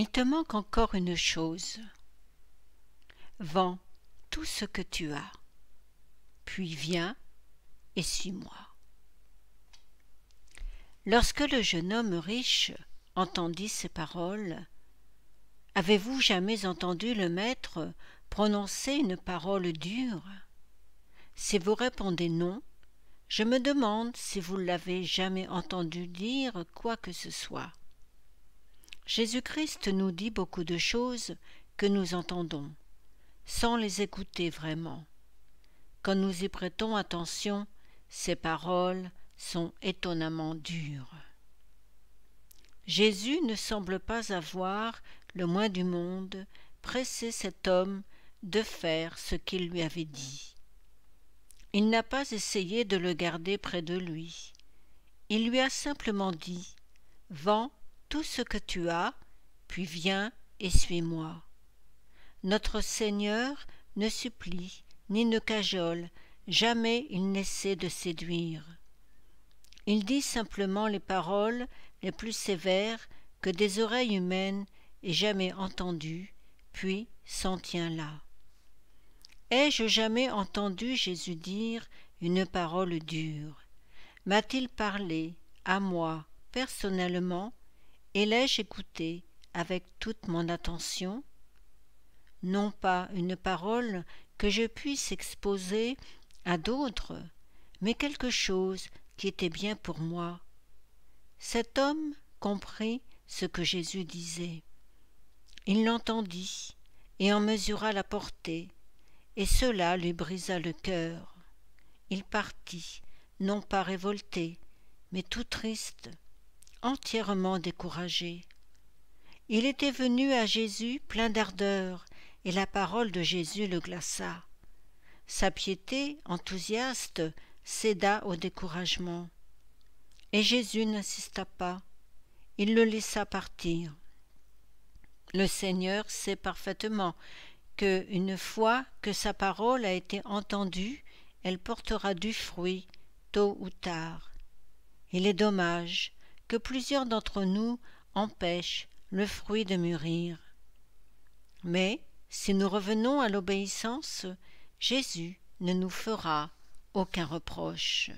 il te manque encore une chose. Vends tout ce que tu as, puis viens et suis-moi. Lorsque le jeune homme riche entendit ces paroles, avez-vous jamais entendu le maître prononcer une parole dure Si vous répondez non, je me demande si vous l'avez jamais entendu dire quoi que ce soit. Jésus-Christ nous dit beaucoup de choses que nous entendons, sans les écouter vraiment. Quand nous y prêtons attention, ses paroles sont étonnamment dures. Jésus ne semble pas avoir, le moins du monde, pressé cet homme de faire ce qu'il lui avait dit. Il n'a pas essayé de le garder près de lui. Il lui a simplement dit Vends tout ce que tu as, puis viens et suis-moi. Notre Seigneur ne supplie ni ne cajole, jamais il n'essaie de séduire. Il dit simplement les paroles les plus sévères que des oreilles humaines aient jamais entendues, puis s'en tient là. Ai-je jamais entendu Jésus dire une parole dure M'a-t-il parlé, à moi, personnellement, et l'ai-je écouté avec toute mon attention Non pas une parole que je puisse exposer à d'autres, mais quelque chose qui était bien pour moi. Cet homme comprit ce que Jésus disait. Il l'entendit et en mesura la portée, et cela lui brisa le cœur. Il partit, non pas révolté, mais tout triste, entièrement découragé. Il était venu à Jésus plein d'ardeur, et la parole de Jésus le glaça. Sa piété, enthousiaste, céda au découragement. Et Jésus n'insista pas. Il le laissa partir. Le Seigneur sait parfaitement que, une fois que sa parole a été entendue, elle portera du fruit, tôt ou tard. Il est dommage que plusieurs d'entre nous empêchent le fruit de mûrir. Mais, si nous revenons à l'obéissance, Jésus ne nous fera aucun reproche.